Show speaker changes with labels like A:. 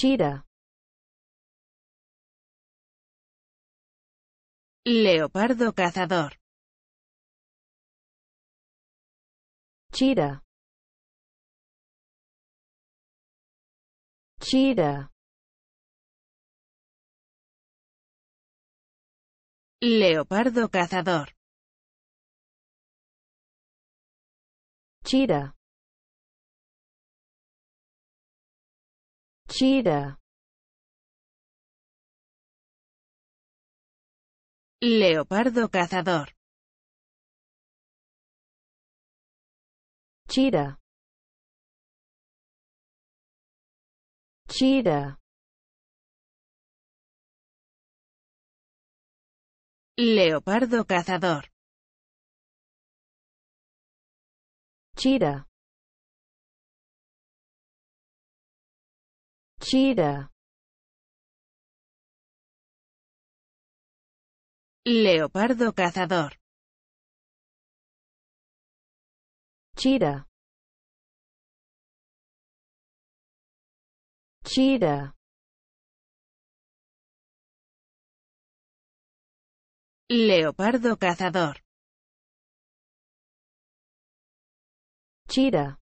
A: Cheetah. Leopardo cazador. Cheetah. Cheetah. Leopardo cazador. Cheetah. Cheetah. Leopardo cazador. Cheetah. Cheetah. Leopardo cazador. Chira Cheetah. Leopardo cazador. Cheetah. Cheetah. Leopardo cazador. Cheetah.